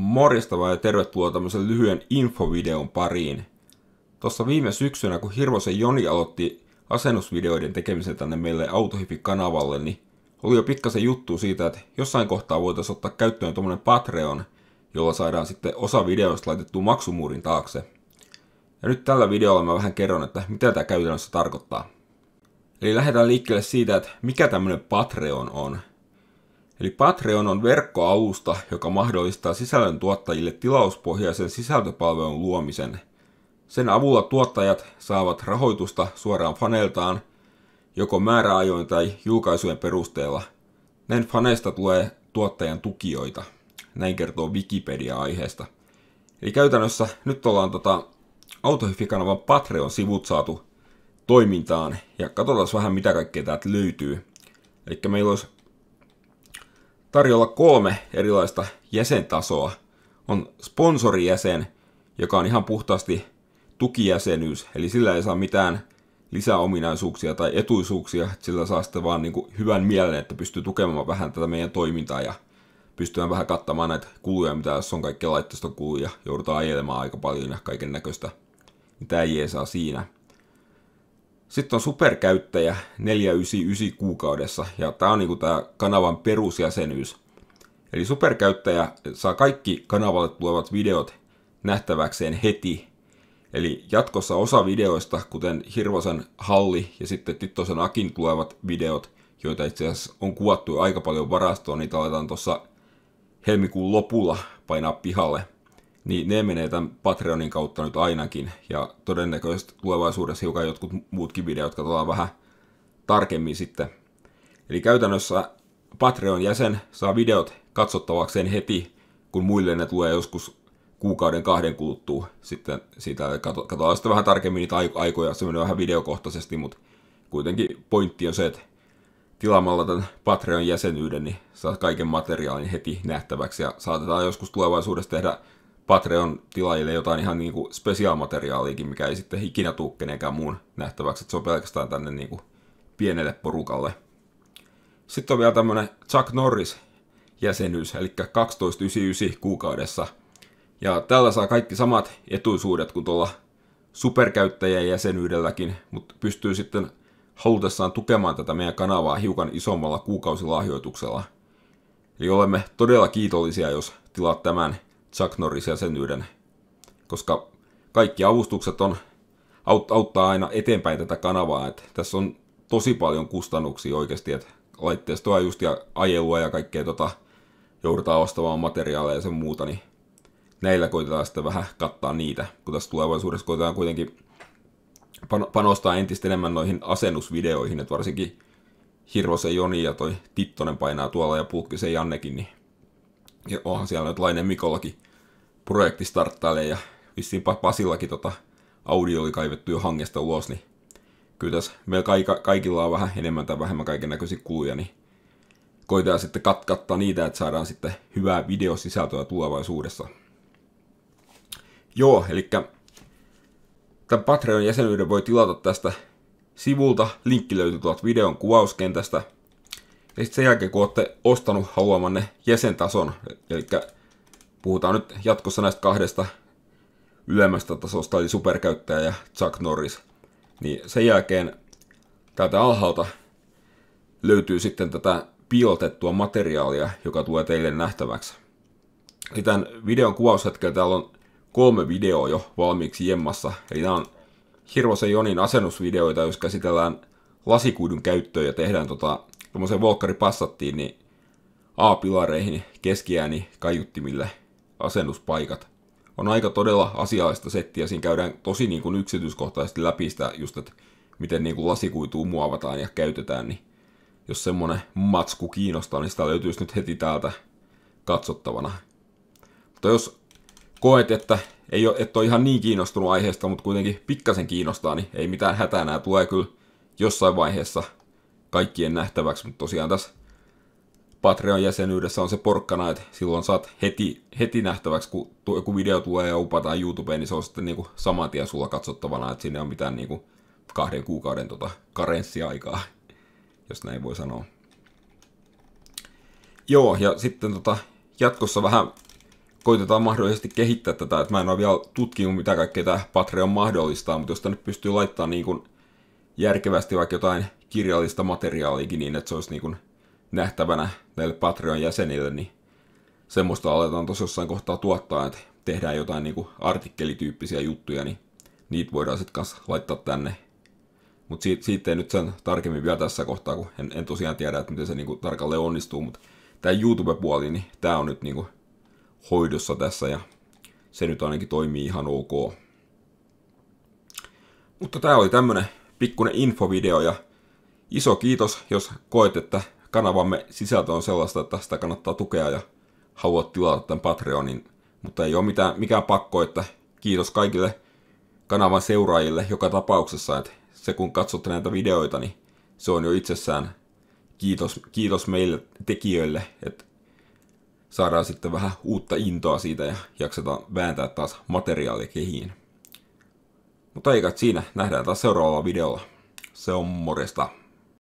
Morjesta vaan ja tervetuloa tämmöisen lyhyen infovideon pariin. Tuossa viime syksynä, kun Hirvosen Joni aloitti asennusvideoiden tekemisen tänne meille Autohipi-kanavalle, niin oli jo pikkasen juttu siitä, että jossain kohtaa voitaisiin ottaa käyttöön tuommoinen Patreon, jolla saadaan sitten osa videoista laitettu maksumuurin taakse. Ja nyt tällä videolla mä vähän kerron, että mitä tämä käytännössä tarkoittaa. Eli lähdetään liikkeelle siitä, että mikä tämmöinen Patreon on – Eli Patreon on verkkoalusta, joka mahdollistaa sisällön tuottajille tilauspohjaisen sisältöpalvelun luomisen. Sen avulla tuottajat saavat rahoitusta suoraan faneltaan, joko määräajoin tai julkaisujen perusteella. Näin faneista tulee tuottajan tukijoita. Näin kertoo Wikipedia aiheesta. Eli käytännössä nyt ollaan tota Autohyfi-kanavan Patreon-sivut saatu toimintaan ja katsotaan vähän mitä kaikkea täältä löytyy. Eli meillä olisi tarjolla kolme erilaista jäsentasoa. On sponsorijäsen, joka on ihan puhtaasti tukijäsenyys, eli sillä ei saa mitään lisäominaisuuksia tai etuisuuksia, sillä saa sitten vaan niin kuin hyvän mielen, että pystyy tukemaan vähän tätä meidän toimintaa ja pystymään vähän kattamaan näitä kuluja, mitä jos on kaikkia laitteiston kuluja, joudutaan ajelemaan aika paljon ja kaiken näköistä, niin tämä ei saa siinä. Sitten on superkäyttäjä 499 kuukaudessa ja tämä on niinku tämä kanavan perusjäsenyys. Eli superkäyttäjä saa kaikki kanavalle tulevat videot nähtäväkseen heti. Eli jatkossa osa videoista, kuten Hirvosen Halli ja sitten Tittosen Akin tulevat videot, joita itse asiassa on kuvattu aika paljon varastoon, niitä aletaan tuossa helmikuun lopulla painaa pihalle – niin ne menee tämän Patreonin kautta nyt ainakin. Ja todennäköisesti tulevaisuudessa hiukan jotkut muutkin videot katsotaan vähän tarkemmin sitten. Eli käytännössä Patreon-jäsen saa videot katsottavakseen heti, kun muille ne tulee joskus kuukauden kahden kuluttua. Sitten siitä katsotaan sitten vähän tarkemmin niitä aikoja, se menee vähän videokohtaisesti, mutta kuitenkin pointti on se, että tilaamalla tämän Patreon-jäsenyyden, niin saat kaiken materiaalin heti nähtäväksi ja saatetaan joskus tulevaisuudessa tehdä Patreon-tilaajille jotain ihan niin kuin spesiaalmateriaaliikin, mikä ei sitten ikinä tule kenenkään muun nähtäväksi, että se on pelkästään tänne niin kuin pienelle porukalle. Sitten on vielä tämmönen Chuck Norris jäsenyys, eli 12,99 kuukaudessa. Ja tällä saa kaikki samat etuisuudet kuin tuolla superkäyttäjän jäsenyydelläkin, mutta pystyy sitten halutessaan tukemaan tätä meidän kanavaa hiukan isommalla kuukausilahjoituksella. Eli olemme todella kiitollisia, jos tilaat tämän Chuck Norris ja sen yhden, koska kaikki avustukset on, aut, auttaa aina eteenpäin tätä kanavaa. Et tässä on tosi paljon kustannuksia oikeasti, että laitteistoa just ja ajelua ja kaikkea tota, joudutaan ostamaan materiaaleja ja sen muuta, niin näillä koitetaan sitten vähän kattaa niitä, kun tässä tulevaisuudessa koitetaan kuitenkin panostaa entistä enemmän noihin asennusvideoihin, että varsinkin Hirvosen Joni ja toi Tittonen painaa tuolla ja Pulkkisen Jannekin, niin ja onhan siellä lainen Mikollakin projekti starttailee ja vissiin Pasillakin tota audio oli kaivettu jo hangesta ulos, niin kyllä tässä meillä kaikilla on vähän enemmän tai vähemmän kaiken näköisiä kuluja, niin koitetaan sitten katkattaa niitä, että saadaan sitten hyvää videosisältöä tulevaisuudessa. Joo, eli tämän Patreon jäsenyyden voi tilata tästä sivulta. Linkki löytyy tuolta videon kuvauskentästä – ja niin sitten sen jälkeen, kun olette ostanut haluamanne jäsentason, eli puhutaan nyt jatkossa näistä kahdesta ylemmästä tasosta, eli superkäyttäjä ja Chuck Norris, niin sen jälkeen täältä alhaalta löytyy sitten tätä piilotettua materiaalia, joka tulee teille nähtäväksi. Eli tämän videon kuvaushetkellä täällä on kolme videoa jo valmiiksi jemmassa. Eli nämä on Hirvosen Jonin asennusvideoita, jos käsitellään lasikuidun käyttöä ja tehdään tota tuommoiseen volkari passattiin, niin A-pilareihin keskiääni kaiuttimille asennuspaikat. On aika todella asiallista settiä, siinä käydään tosi niin kuin yksityiskohtaisesti läpi sitä just, että miten niin kuin lasikuituu muovataan ja käytetään, niin jos semmonen matsku kiinnostaa, niin sitä löytyisi nyt heti täältä katsottavana. Mutta jos koet, että ei ole, et ole ihan niin kiinnostunut aiheesta, mutta kuitenkin pikkasen kiinnostaa, niin ei mitään hätää, nää tulee kyllä jossain vaiheessa – kaikkien nähtäväksi, mutta tosiaan tässä Patreon-jäsenyydessä on se porkkana, että silloin saat heti, heti nähtäväksi, kun joku video tulee ja upataan YouTubeen, niin se on sitten niin kuin saman tien sulla katsottavana, että sinne on mitään niin kuin kahden kuukauden tota karenssiaikaa, jos näin voi sanoa. Joo, ja sitten tota, jatkossa vähän koitetaan mahdollisesti kehittää tätä, että mä en ole vielä tutkinut mitä kaikkea tämä Patreon mahdollistaa, mutta jos tänne pystyy laittamaan niin kuin järkevästi vaikka jotain kirjallista materiaaliakin niin, että se olisi niin kuin nähtävänä näille Patreon-jäsenille, niin semmoista aletaan tuossa jossain kohtaa tuottaa, että tehdään jotain niin kuin artikkelityyppisiä juttuja, niin niitä voidaan sitten kanssa laittaa tänne. Mutta siitä, siitä ei nyt sen tarkemmin vielä tässä kohtaa, kun en, en tosiaan tiedä, että miten se kuin niinku tarkalleen onnistuu, mutta tämä YouTube-puoli, niin tämä on nyt kuin niinku hoidossa tässä ja se nyt ainakin toimii ihan ok. Mutta tämä oli tämmönen pikkuinen infovideo ja iso kiitos, jos koet, että kanavamme sisältö on sellaista, että sitä kannattaa tukea ja haluat tilata tämän Patreonin, mutta ei ole mitään, mikään pakko, että kiitos kaikille kanavan seuraajille joka tapauksessa, että se kun katsotte näitä videoita, niin se on jo itsessään kiitos, kiitos meille tekijöille, että saadaan sitten vähän uutta intoa siitä ja jaksetaan vääntää taas materiaalia kehiin. Mutta eikä siinä, nähdään taas seuraavalla videolla. Se on morjesta.